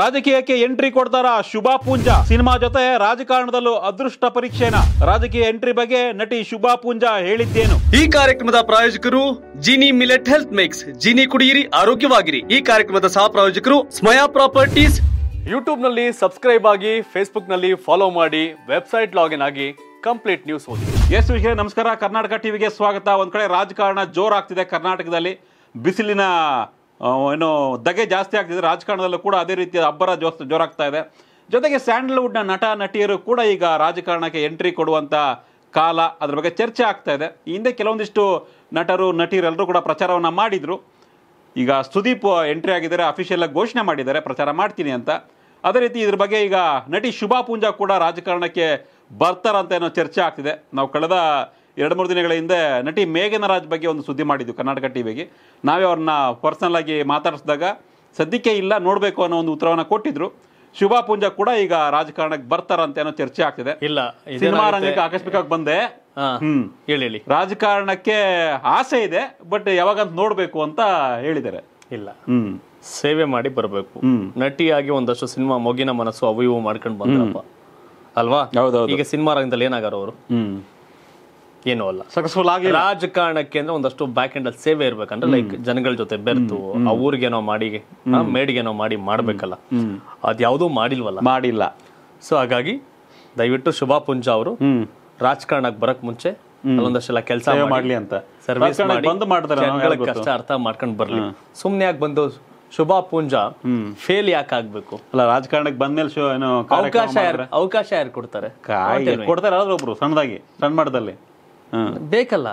ರಾಜಕೀಯಕ್ಕೆ ಎಂಟ್ರಿ ಕೊಡ್ತಾರ ಶುಭಾ ಪೂಂಜಾ ಸಿನಿಮಾ ಜೊತೆ ರಾಜಕಾರಣದಲ್ಲೂ ಅದೃಷ್ಟ ಪರೀಕ್ಷೆನ ರಾಜಕೀಯ ಎಂಟ್ರಿ ಬಗ್ಗೆ ನಟಿ ಶುಭಾ ಪೂಂಜಾ ಹೇಳಿದ್ದೇನು ಈ ಕಾರ್ಯಕ್ರಮದ ಪ್ರಾಯೋಜಕರು Gini millet health mix Gini ಕುಡಿಯಿರಿ ಆರೋಗ್ಯವಾಗಿರಿ ಈ ಕಾರ್ಯಕ್ರಮದ ಸಹ ಪ್ರಾಯೋಜಕರು ಸ್ಮಯಾ ಪ್ರಾಪರ್ಟೀಸ್ ಯೂಟ್ಯೂಬ್ ನಲ್ಲಿ ಸಬ್ಸ್ಕ್ರೈಬ್ ಆಗಿ ಫೇಸ್ಬುಕ್ ನಲ್ಲಿ ಫಾಲೋ ಮಾಡಿ ವೆಬ್ಸೈಟ್ ಲಾಗಿನ್ ಆಗಿ ಕಂಪ್ಲೀಟ್ ನ್ಯೂಸ್ ಓದಿ ಎಸ್ ವಿಷಯ ನಮಸ್ಕಾರ ಕರ್ನಾಟಕ ಟಿವಿಗೆ ಸ್ವಾಗತ ಒಂದ್ ಕಡೆ ರಾಜಕಾರಣ ಜೋರಾಗ್ತಿದೆ ಕರ್ನಾಟಕದಲ್ಲಿ ಬಿಸಿಲಿನ ಏನೋ ದಗೆ ಜಾಸ್ತಿ ಆಗ್ತಿದೆ ರಾಜಕಾರಣದಲ್ಲೂ ಕೂಡ ಅದೇ ರೀತಿಯ ಅಬ್ಬರ ಜೋಸ್ ಜೋರಾಗ್ತಾ ಇದೆ ಜೊತೆಗೆ ಸ್ಯಾಂಡಲ್ವುಡ್ನ ನಟ ನಟಿಯರು ಕೂಡ ಈಗ ರಾಜಕಾರಣಕ್ಕೆ ಎಂಟ್ರಿ ಕೊಡುವಂಥ ಕಾಲ ಅದ್ರ ಬಗ್ಗೆ ಚರ್ಚೆ ಆಗ್ತಾ ಇದೆ ಈ ಹಿಂದೆ ಕೆಲವೊಂದಿಷ್ಟು ನಟರು ನಟಿಯರೆಲ್ಲರೂ ಕೂಡ ಪ್ರಚಾರವನ್ನು ಮಾಡಿದರು ಈಗ ಸುದೀಪ್ ಎಂಟ್ರಿ ಆಗಿದ್ದಾರೆ ಅಫಿಷಿಯಲಾಗಿ ಘೋಷಣೆ ಮಾಡಿದ್ದಾರೆ ಪ್ರಚಾರ ಮಾಡ್ತೀನಿ ಅಂತ ಅದೇ ರೀತಿ ಇದ್ರ ಬಗ್ಗೆ ಈಗ ನಟಿ ಶುಭಾ ಪೂಂಜಾ ಕೂಡ ರಾಜಕಾರಣಕ್ಕೆ ಬರ್ತಾರಂತ ಏನೋ ಚರ್ಚೆ ಆಗ್ತಿದೆ ನಾವು ಕಳೆದ ಎರಡು ಮೂರು ದಿನಗಳ ಹಿಂದೆ ನಟಿ ಮೇಘನರಾಜ್ ಬಗ್ಗೆ ಒಂದು ಸುದ್ದಿ ಮಾಡಿದ್ದು ಕರ್ನಾಟಕ ಟಿ ವಿಗೆ ನಾವೇ ಅವ್ರನ್ನ ಪರ್ಸನಲ್ ಆಗಿ ಮಾತಾಡಿಸಿದಾಗ ಸದ್ಯಕ್ಕೆ ಇಲ್ಲ ನೋಡಬೇಕು ಅನ್ನೋ ಒಂದು ಉತ್ತರವನ್ನು ಕೊಟ್ಟಿದ್ರು ಶುಭಾ ಪೂಂಜಾ ಕೂಡ ಈಗ ರಾಜಕಾರಣಕ್ಕೆ ಬರ್ತಾರಂತ ಏನೋ ಚರ್ಚೆ ಆಗ್ತಿದೆ ಇಲ್ಲ ಸಿನಿಮಾ ರಂಗಕ್ಕೆ ಆಕಸ್ಮಿಕವಾಗಿ ಬಂದೆ ಹ್ಮ್ ಹೇಳಿ ರಾಜಕಾರಣಕ್ಕೆ ಆಸೆ ಇದೆ ಬಟ್ ಯಾವಾಗಂತ ನೋಡಬೇಕು ಅಂತ ಹೇಳಿದ್ದಾರೆ ಇಲ್ಲ ಹ್ಮ್ ಸೇವೆ ಮಾಡಿ ಬರಬೇಕು ನಟಿಯಾಗಿ ಒಂದಷ್ಟು ಸಿನಿಮಾ ಮೊಗಿನ ಮನಸ್ಸು ಅವಯವ ಮಾಡ್ಕೊಂಡು ಬಂದ್ರಪ್ಪ ಅಲ್ವಾ ಈಗ ಸಿನಿಮಾ ರಂಗದಲ್ಲಿ ಏನಾಗಾರ ಅವರು ಏನೂ ಅಲ್ಲ ಸಕ್ಸಸ್ಫುಲ್ ಆಗಿ ರಾಜಕಾರಣಕ್ಕೆ ಅಂದ್ರೆ ಒಂದಷ್ಟು ಬ್ಯಾಕ್ ಎಂಡ್ ಅಲ್ಲಿ ಸೇವೆ ಇರ್ಬೇಕಂದ್ರೆ ಲೈಕ್ ಜನಗಳ ಜೊತೆ ಬೆರೆತು ಆ ಊರಿಗೇನೋ ಮಾಡಿ ಮೇಡಿಗೇನೋ ಮಾಡಿ ಮಾಡ್ಬೇಕಲ್ಲ ಅದ್ಯಾವುದೂ ಮಾಡಿಲ್ವಲ್ಲ ಮಾಡಿಲ್ಲ ಸೊ ಹಾಗಾಗಿ ದಯವಿಟ್ಟು ಶುಭಾ ಪುಂಜಾ ಅವರು ರಾಜಕಾರಣಕ್ಕೆ ಬರಕ್ ಮುಂಚೆ ಒಂದಷ್ಟೆಲ್ಲ ಕೆಲಸ ಮಾಡ್ಲಿ ಅಂತ ಸರ್ವಿಸ್ ಮಾಡಿ ಕಷ್ಟ ಅರ್ಥ ಮಾಡ್ಕೊಂಡು ಬರ್ಲಿ ಸುಮ್ನೆ ಯಾಕೆ ಬಂದು ಶುಭಾ ಪೂಂಜಾ ಫೇಲ್ ಯಾಕೆ ಆಗ್ಬೇಕು ಅಲ್ಲ ರಾಜಕಾರಣಕ್ಕೆ ಬಂದ್ಮೇಲೆ ಅವಕಾಶ ಅವಕಾಶ ಯಾರು ಕೊಡ್ತಾರೆ ಕೊಡ್ತಾರೆ ಒಬ್ರು ಸಣ್ಣದಾಗಿ ಸಣ್ಣ ಮಾಡದಲ್ಲಿ ಬೇಕಲ್ಲ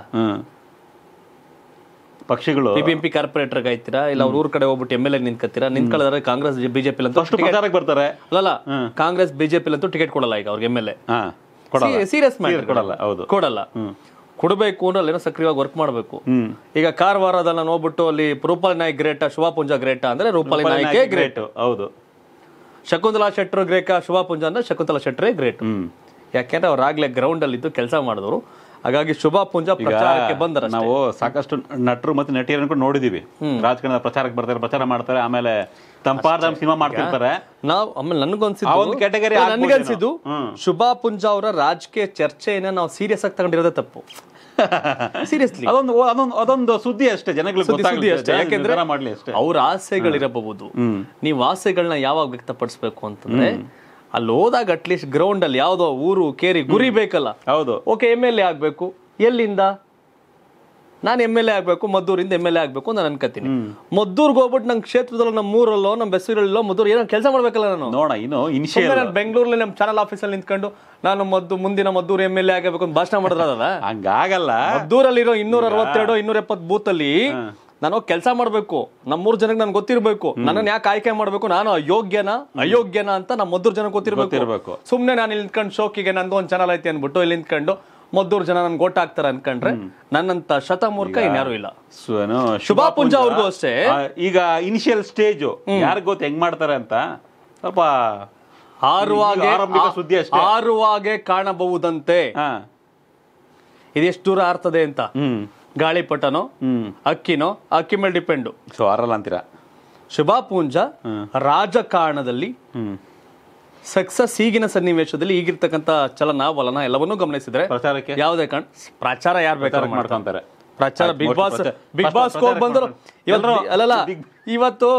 ಪಕ್ಷಗಳು ಬಿಬಿಎಂಪಿ ಕಾರ್ಪೊರೇಟರ್ ಆಯ್ತೀರಾ ಇಲ್ಲ ಅವ್ರ ಊರ್ ಕಡೆ ಹೋಗ್ಬಿಟ್ಟು ಎಂ ಎಲ್ ಎ ನಿಂತ್ಕತ್ತೀರಾ ನಿಂತ್ಕೊಳ್ಳೋದ್ರೆ ಕಾಂಗ್ರೆಸ್ ಬಿಜೆಪಿ ಬರ್ತಾರೆ ಅಲ್ಲ ಕಾಂಗ್ರೆಸ್ ಬಿಜೆಪಿ ಅಂತೂ ಟಿಕೆಟ್ ಕೊಡಲ್ಲ ಈಗ ಅವ್ರಿಗೆ ಎಂ ಎಲ್ ಎ ಸೀರಿಯಸ್ ಮಾಡಿ ಕೊಡಲ್ಲ ಹೌದು ಕೊಡಲ್ಲ ಕೊಡಬೇಕು ಅಂದ್ರೆ ಅಲ್ಲಿ ಸಕ್ರಿಯವಾಗಿ ವರ್ಕ್ ಮಾಡಬೇಕು ಈಗ ಕಾರವಾರದ ನೋಡ್ಬಿಟ್ಟು ಅಲ್ಲಿ ರೂಪಾಲಿ ನಾಯ್ಕ್ ಗ್ರೇಟ ಶುಭಾ ಪುಂಜ ಗ್ರೇಟ ಅಂದ್ರೆ ರೂಪಾಲಿ ನಾಯ್ಕೆ ಗ್ರೇಟ್ ಹೌದು ಶಕುಂತಲಾ ಶೆಟ್ಟರ್ ಗ್ರೇಕ ಶುಭಾ ಪುಂಜ ಅಂದ್ರೆ ಶಕುಂತಲಾ ಶೆಟ್ಟರೇ ಗ್ರೇಟ್ ಯಾಕೆಂದ್ರೆ ಅವ್ರಾಗ್ಲೇ ಗ್ರೌಂಡ್ ಅಲ್ಲಿ ಇದ್ದು ಕೆಲಸ ಮಾಡಿದವರು ಹಾಗಾಗಿ ಶುಭಾ ಪೂಂಜಾ ಪ್ರಚಾರಕ್ಕೆ ಬಂದರ ನಾವು ಸಾಕಷ್ಟು ನಟರು ಮತ್ತೆ ನಟಿಯರನ್ನು ಕೂಡ ನೋಡಿದೀವಿ ರಾಜಕಾರಣದ ಪ್ರಚಾರಕ್ಕೆ ಬರ್ತಾರೆ ಪ್ರಚಾರ ಮಾಡ್ತಾರೆ ಆಮೇಲೆ ತಂಪಾದ ಸಿನಿಮಾ ಮಾಡ್ತಿರ್ತಾರೆ ನಾವು ಆಮೇಲೆ ನನಗನ್ಸಿದ್ದು ಕ್ಯಾಟಗರಿ ನನಗನ್ಸಿದ್ದು ಶುಭಾ ಪುಂಜಾ ಅವರ ರಾಜಕೀಯ ಚರ್ಚೆಯನ್ನ ನಾವು ಸೀರಿಯಸ್ ಆಗಿ ತಗೊಂಡಿರೋದ ತಪ್ಪು ಸೀರಿಯಸ್ಲಿ ಅದೊಂದು ಅದೊಂದು ಅದೊಂದು ಸುದ್ದಿ ಅಷ್ಟೇ ಜನಗಳಿಗೆ ಸುದ್ದಿ ಅಷ್ಟೇ ಯಾಕೆಂದ್ರೆ ಅವ್ರ ಆಸೆಗಳಿರಬಹುದು ನೀವು ಆಸೆಗಳನ್ನ ಯಾವಾಗ ವ್ಯಕ್ತಪಡಿಸ್ಬೇಕು ಅಂತಂದ್ರೆ ಅಲ್ಲಿ ಹೋದಾಗ ಅಟ್ಲೀಸ್ಟ್ ಅಲ್ಲಿ ಯಾವುದೋ ಊರು ಕೇರಿ ಗುರಿ ಬೇಕಲ್ಲ ಹೌದು ಓಕೆ ಎಮ್ ಎಲ್ ಎ ಆಗ್ಬೇಕು ಎಲ್ಲಿಂದ ನಾನು ಎಮ್ ಎಲ್ ಎ ಆಗ್ಬೇಕು ಮದ್ದೂರಿಂದ ಎಮ್ ಎಲ್ ಎ ಆಗ್ಬೇಕು ಅಂತ ನಾನು ಅನ್ಕೋತೀನಿ ಮದ್ದೂರ್ಗೆ ಹೋಗ್ಬಿಟ್ಟು ನಮ್ಮ ಕ್ಷೇತ್ರದಲ್ಲ ನಮ್ಮ ಊರಲ್ಲೋ ನಮ್ಮ ಬೆಸೂರಲ್ಲೋ ಮದ್ದೂರು ಏನೋ ಕೆಲಸ ಮಾಡಬೇಕಲ್ಲ ನಾನು ನೋಡ ಇನ್ನು ಇನ್ಶಿಯಲ್ ಬೆಂಗಳೂರಲ್ಲಿ ನಮ್ಮ ಚಾನಲ್ ಆಫೀಸಲ್ಲಿ ನಿಂತ್ಕೊಂಡು ನಾನು ಮದ್ದು ಮುಂದಿನ ಮದ್ದೂರು ಎಮ್ ಎಲ್ ಎ ಆಗಬೇಕು ಅಂತ ಭಾಷಣ ಮಾಡಿದ್ರಲ್ಲ ಹಂಗಾಗಲ್ಲ ಮದ್ದೂರಲ್ಲಿ ಇನ್ನೂರ ಅರವತ್ತೆರಡು ಇನ್ನೂರ ಎಪ್ಪತ್ತು ಬೂತಲ್ಲಿ ನಾನು ಕೆಲಸ ಮಾಡಬೇಕು ನಮ್ಮೂರು ಜನಕ್ಕೆ ನನ್ಗೆ ಗೊತ್ತಿರಬೇಕು ನನ್ನನ್ನು ಯಾಕೆ ಆಯ್ಕೆ ಮಾಡಬೇಕು ನಾನು ಅಯೋಗ್ಯನ ಅಯೋಗ್ಯನ ಅಂತ ನಮ್ಮ ಮದ್ದೂರು ಜನಕ್ಕೆ ಗೊತ್ತಿರಬೇಕು ಸುಮ್ಮನೆ ನಾನು ಇಲ್ಲಿ ನಿಂತ್ಕೊಂಡು ಶೋಕಿಗೆ ನಂದು ಒಂದು ಚಾನಲ್ ಐತಿ ಅಂದ್ಬಿಟ್ಟು ಇಲ್ಲಿ ನಿಂತ್ಕೊಂಡು ಮದ್ದೂರು ಜನ ನನ್ಗೆ ಗೊಟ್ಟಾಗ್ತಾರೆ ಹಾಕ್ತಾರೆ ಅನ್ಕೊಂಡ್ರೆ ನನ್ನಂತ ಶತಮೂರ್ಖ ಇನ್ಯಾರು ಇಲ್ಲ ಶುಭಾ ಪುಂಜಾ ಅವ್ರಿಗೂ ಅಷ್ಟೇ ಈಗ ಇನಿಷಿಯಲ್ ಸ್ಟೇಜ್ ಯಾರಿಗೂ ಗೊತ್ತು ಹೆಂಗ್ ಮಾಡ್ತಾರೆ ಅಂತ ಸ್ವಲ್ಪ ಆರುವಾಗೆ ಸುದ್ದಿ ಅಷ್ಟೇ ಆರುವಾಗೆ ಕಾಣಬಹುದಂತೆ ಇದೆಷ್ಟು ದೂರ ಆರ್ತದೆ ಅಂತ ಗಾಳಿಪಟನೋ ಅಕ್ಕಿನೋ ಅಕ್ಕಿ ಮೇಲೆ ಡಿಪೆಂಡು ಸೊ ಆರಲ್ಲ ಅಂತೀರಾ ಶುಭಾ ಪೂಂಜಾ ರಾಜಕಾರಣದಲ್ಲಿ ಸಕ್ಸಸ್ ಈಗಿನ ಸನ್ನಿವೇಶದಲ್ಲಿ ಈಗಿರ್ತಕ್ಕಂಥ ಚಲನ ವಲನ ಎಲ್ಲವನ್ನೂ ಗಮನಿಸಿದ್ರೆ ಪ್ರಚಾರಕ್ಕೆ ಯಾವುದೇ ಪ್ರಚಾರ ಯಾರು ಬೇಕಾದ್ರೆ ಮಾಡ್ಕೊಂತಾರೆ ಪ್ರಚಾರ ಬಿಗ್ ಬಾಸ್ ಬಿಗ್ ಬಾಸ್ ಹೋಗಿ ಬಂದ್ರು ಅಲ್ಲಲ್ಲ ಇವತ್ತು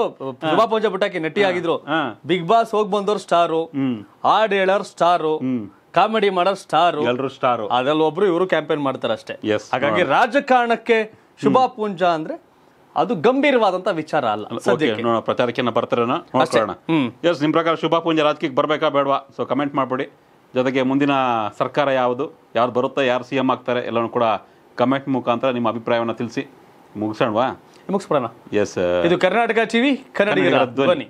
ಶುಭಾ ಪೂಂಜಾ ಪುಟಕ್ಕೆ ನಟಿ ಆಗಿದ್ರು ಬಿಗ್ ಬಾಸ್ ಹೋಗಿ ಬಂದವ್ರು ಸ್ಟಾರು ಹಾಡ್ ಹೇಳೋರು ಸ್ಟಾರು ಕಾಮಿಡಿ ಮಾಡೋ ಸ್ಟಾರ್ ಎಲ್ಲರೂ ಸ್ಟಾರ್ ಅದೆಲ್ಲ ಒಬ್ರು ಇವರು ಕ್ಯಾಂಪೇನ್ ಮಾಡ್ತಾರೆ ಅಷ್ಟೇ ಹಾಗಾಗಿ ರಾಜಕಾರಣಕ್ಕೆ ಶುಭಾ ಪೂಂಜಾ ಅಂದ್ರೆ ಅದು ಗಂಭೀರವಾದಂತ ವಿಚಾರ ಅಲ್ಲ ಪ್ರಚಾರಕ್ಕೆ ಬರ್ತಾರೆ ಎಸ್ ಪ್ರಕಾರ ಶುಭಾ ಪೂಂಜಾ ರಾಜಕೀಯಕ್ಕೆ ಬರ್ಬೇಕಾ ಬೇಡವಾ ಸೊ ಕಮೆಂಟ್ ಮಾಡ್ಬಿಡಿ ಜೊತೆಗೆ ಮುಂದಿನ ಸರ್ಕಾರ ಯಾವುದು ಯಾರು ಬರುತ್ತೆ ಯಾರು ಸಿ ಎಂ ಆಗ್ತಾರೆ ಎಲ್ಲನೂ ಕೂಡ ಕಮೆಂಟ್ ಮುಖಾಂತರ ನಿಮ್ಮ ಅಭಿಪ್ರಾಯವನ್ನು ತಿಳಿಸಿ ಮುಗಿಸೋಣವಾ ಮುಗಿಸ್ಬಿಡೋಣ ಎಸ್ ಇದು ಕರ್ನಾಟಕ ಟಿವಿ ಕನ್ನಡಿಗರ ಧ್ವನಿ